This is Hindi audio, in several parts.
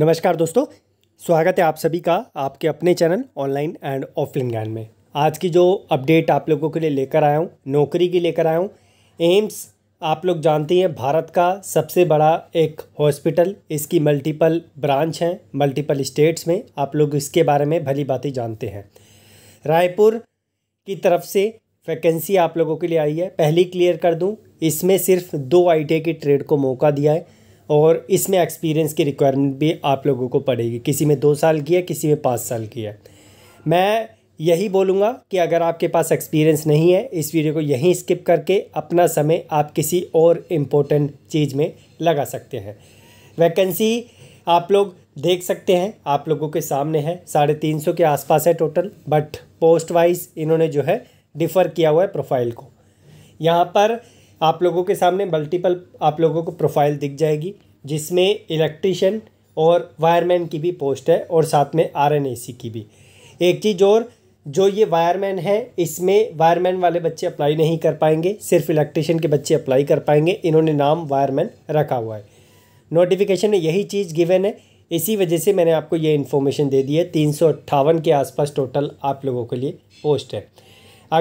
नमस्कार दोस्तों स्वागत है आप सभी का आपके अपने चैनल ऑनलाइन एंड ऑफलाइन ज्ञान में आज की जो अपडेट आप लोगों के लिए लेकर आया हूँ नौकरी की लेकर आया हूँ एम्स आप लोग जानते हैं भारत का सबसे बड़ा एक हॉस्पिटल इसकी मल्टीपल ब्रांच हैं मल्टीपल स्टेट्स में आप लोग इसके बारे में भली बातें जानते हैं रायपुर की तरफ से वैकेंसी आप लोगों के लिए आई है पहली क्लियर कर दूँ इसमें सिर्फ दो आई e की ट्रेड को मौका दिया है और इसमें एक्सपीरियंस की रिक्वायरमेंट भी आप लोगों को पड़ेगी किसी में दो साल की है किसी में पाँच साल की है मैं यही बोलूँगा कि अगर आपके पास एक्सपीरियंस नहीं है इस वीडियो को यहीं स्किप करके अपना समय आप किसी और इम्पोर्टेंट चीज़ में लगा सकते हैं वैकेंसी आप लोग देख सकते हैं आप लोगों के सामने है साढ़े तीन सौ के आसपास है टोटल बट पोस्ट वाइज इन्होंने जो है डिफ़र किया हुआ है प्रोफाइल को यहाँ पर आप लोगों के सामने मल्टीपल आप लोगों को प्रोफाइल दिख जाएगी जिसमें इलेक्ट्रिशियन और वायरमैन की भी पोस्ट है और साथ में आर की भी एक चीज़ और जो ये वायरमैन है इसमें वायरमैन वाले बच्चे अप्लाई नहीं कर पाएंगे सिर्फ इलेक्ट्रिशियन के बच्चे अप्लाई कर पाएंगे इन्होंने नाम वायरमैन रखा हुआ है नोटिफिकेशन में यही चीज़ गिवन है इसी वजह से मैंने आपको ये इन्फॉर्मेशन दे दी है तीन के आसपास टोटल आप लोगों के लिए पोस्ट है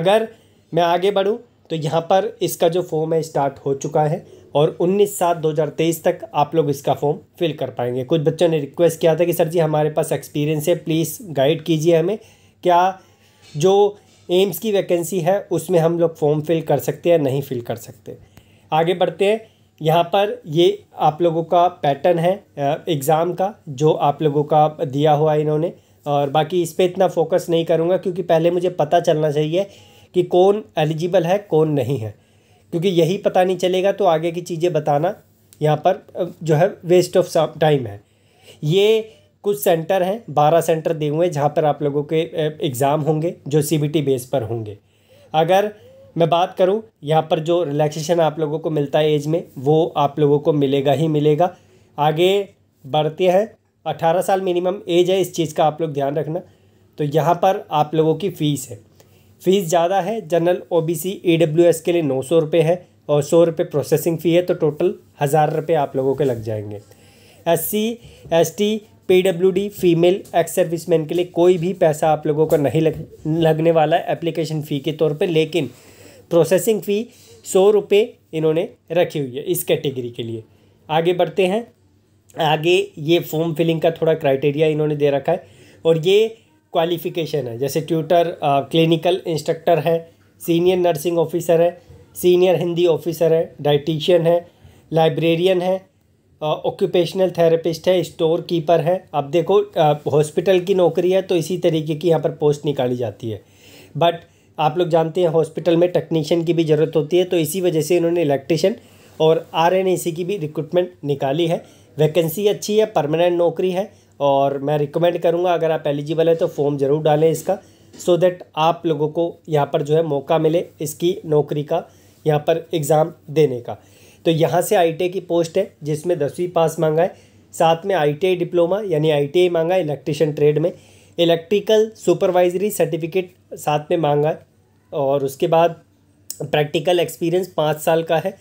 अगर मैं आगे बढ़ूँ तो यहाँ पर इसका जो फॉर्म है स्टार्ट हो चुका है और 19 सात 2023 तक आप लोग इसका फॉर्म फिल कर पाएंगे कुछ बच्चों ने रिक्वेस्ट किया था कि सर जी हमारे पास एक्सपीरियंस है प्लीज़ गाइड कीजिए हमें क्या जो एम्स की वैकेंसी है उसमें हम लोग फॉर्म फिल कर सकते हैं नहीं फिल कर सकते आगे बढ़ते हैं यहाँ पर ये आप लोगों का पैटर्न है एग्ज़ाम का जो आप लोगों का दिया हुआ इन्होंने और बाकी इस पर इतना फोकस नहीं करूँगा क्योंकि पहले मुझे पता चलना चाहिए कि कौन एलिजिबल है कौन नहीं है क्योंकि यही पता नहीं चलेगा तो आगे की चीज़ें बताना यहाँ पर जो है वेस्ट ऑफ टाइम है ये कुछ सेंटर हैं बारह सेंटर दिए हुए हैं जहाँ पर आप लोगों के एग्ज़ाम होंगे जो सी बेस पर होंगे अगर मैं बात करूं यहाँ पर जो रिलैक्सेशन आप लोगों को मिलता है एज में वो आप लोगों को मिलेगा ही मिलेगा आगे बढ़ते हैं अठारह साल मिनिमम एज है इस चीज़ का आप लोग ध्यान रखना तो यहाँ पर आप लोगों की फ़ीस है फ़ीस ज़्यादा है general O B C E W S के लिए नौ सौ रुपये है और सौ रुपये प्रोसेसिंग फ़ी है तो टोटल हज़ार रुपये आप लोगों के लग जाएंगे S C S T P W D female ex serviceman के लिए कोई भी पैसा आप लोगों का नहीं लग लगने वाला है एप्लीकेशन फ़ी के तौर पे लेकिन प्रोसेसिंग फ़ी सौ रुपये इन्होंने रखी हुई है इस कैटेगरी के लिए आगे बढ़ते हैं आगे ये फॉर्म फिलिंग का थोड़ा क्राइटेरिया इन्होंने दे रखा है और ये क्वालिफ़िकेशन है जैसे ट्यूटर क्लिनिकल इंस्ट्रक्टर है सीनियर नर्सिंग ऑफिसर है सीनियर हिंदी ऑफिसर है डाइटिशियन है लाइब्रेरियन है ऑक्यूपेशनल थेरेपिस्ट है स्टोर कीपर है अब देखो हॉस्पिटल की नौकरी है तो इसी तरीके की यहाँ पर पोस्ट निकाली जाती है बट आप लोग जानते हैं हॉस्पिटल में टेक्नीशियन की भी ज़रूरत होती है तो इसी वजह से इन्होंने इलेक्ट्रिशियन और आर की भी रिक्रूटमेंट निकाली है वैकेंसी अच्छी है परमानेंट नौकरी है और मैं रिकमेंड करूँगा अगर आप एलिजिबल e है तो फॉर्म ज़रूर डालें इसका सो so दैट आप लोगों को यहाँ पर जो है मौका मिले इसकी नौकरी का यहाँ पर एग्ज़ाम देने का तो यहाँ से आई की पोस्ट है जिसमें दसवीं पास मांगा है साथ में आई डिप्लोमा यानी आई मांगा है इलेक्ट्रिशियन ट्रेड में इलेक्ट्रिकल सुपरवाइजरी सर्टिफिकेट साथ में मांगा है और उसके बाद प्रैक्टिकल एक्सपीरियंस पाँच साल का है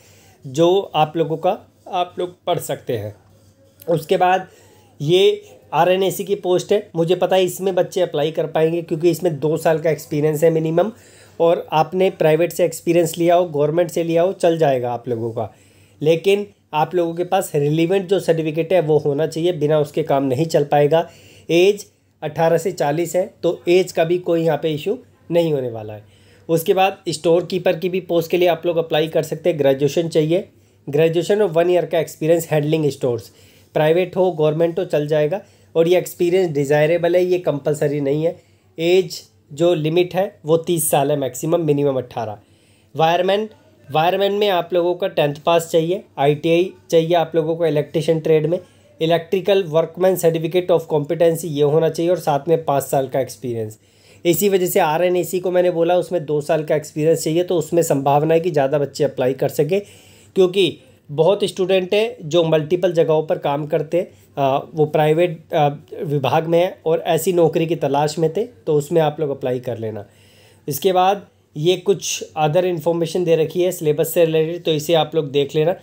जो आप लोगों का आप लोग पढ़ सकते हैं उसके बाद ये आर एन एस सी की पोस्ट है मुझे पता है इसमें बच्चे अप्लाई कर पाएंगे क्योंकि इसमें दो साल का एक्सपीरियंस है मिनिमम और आपने प्राइवेट से एक्सपीरियंस लिया हो गवर्नमेंट से लिया हो चल जाएगा आप लोगों का लेकिन आप लोगों के पास रिलीवेंट जो सर्टिफिकेट है वो होना चाहिए बिना उसके काम नहीं चल पाएगा एज 18 से 40 है तो एज का भी कोई यहाँ पे इशू नहीं होने वाला है उसके बाद स्टोर कीपर की भी पोस्ट के लिए आप लोग अप्लाई कर सकते हैं ग्रेजुएशन चाहिए ग्रेजुएशन और वन ईयर का एक्सपीरियंस हैंडलिंग स्टोर्स प्राइवेट हो गवर्नमेंट हो चल जाएगा और ये एक्सपीरियंस डिज़ायरेबल है ये कंपलसरी नहीं है एज जो लिमिट है वो तीस साल है मैक्सिमम मिनिमम अट्ठारह वायरमैन वायरमैन में आप लोगों का टेंथ पास चाहिए आईटीआई चाहिए आप लोगों को इलेक्ट्रिशियन ट्रेड में electrical workman certificate of competency ये होना चाहिए और साथ में पाँच साल का एक्सपीरियंस इसी वजह से आर एन सी को मैंने बोला उसमें दो साल का एक्सपीरियंस चाहिए तो उसमें संभावना है कि ज़्यादा बच्चे अप्लाई कर सकें क्योंकि बहुत स्टूडेंट हैं जो मल्टीपल जगहों पर काम करते वो प्राइवेट विभाग में है और ऐसी नौकरी की तलाश में थे तो उसमें आप लोग अप्लाई कर लेना इसके बाद ये कुछ अदर इन्फॉर्मेशन दे रखी है सिलेबस से रिलेटेड तो इसे आप लोग देख लेना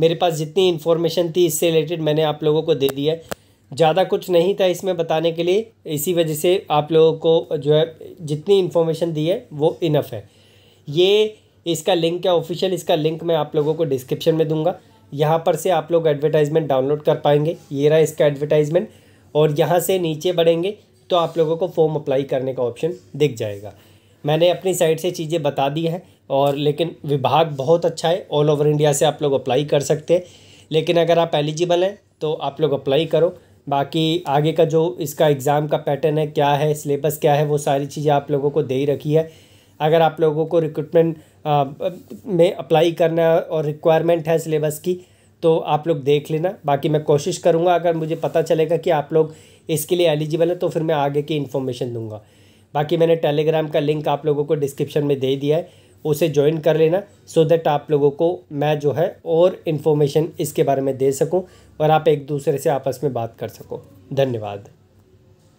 मेरे पास जितनी इन्फॉर्मेशन थी इससे रिलेटेड मैंने आप लोगों को दे दिया है ज़्यादा कुछ नहीं था इसमें बताने के लिए इसी वजह से आप लोगों को जो है जितनी इन्फॉर्मेशन दी है वो इनफ है ये इसका लिंक क्या ऑफिशियल इसका लिंक मैं आप लोगों को डिस्क्रिप्शन में दूंगा यहाँ पर से आप लोग एडवर्टाइजमेंट डाउनलोड कर पाएंगे ये रहा इसका एडवर्टाइजमेंट और यहाँ से नीचे बढ़ेंगे तो आप लोगों को फॉर्म अप्लाई करने का ऑप्शन दिख जाएगा मैंने अपनी साइड से चीज़ें बता दी हैं और लेकिन विभाग बहुत अच्छा है ऑल ओवर इंडिया से आप लोग अप्लाई कर सकते हैं लेकिन अगर आप एलिजिबल हैं तो आप लोग अप्लाई करो बाकी आगे का जो इसका एग्ज़ाम का पैटर्न है क्या है सिलेबस क्या है वो सारी चीज़ें आप लोगों को दे ही रखी है अगर आप लोगों को रिक्रूटमेंट में अप्लाई करना और रिक्वायरमेंट है सिलेबस की तो आप लोग देख लेना बाकी मैं कोशिश करूँगा अगर मुझे पता चलेगा कि आप लोग इसके लिए एलिजिबल है तो फिर मैं आगे की इन्फॉर्मेशन दूंगा बाकी मैंने टेलीग्राम का लिंक आप लोगों को डिस्क्रिप्शन में दे दिया है उसे ज्वाइन कर लेना सो so दैट आप लोगों को मैं जो है और इन्फॉर्मेशन इसके बारे में दे सकूं और आप एक दूसरे से आपस में बात कर सको धन्यवाद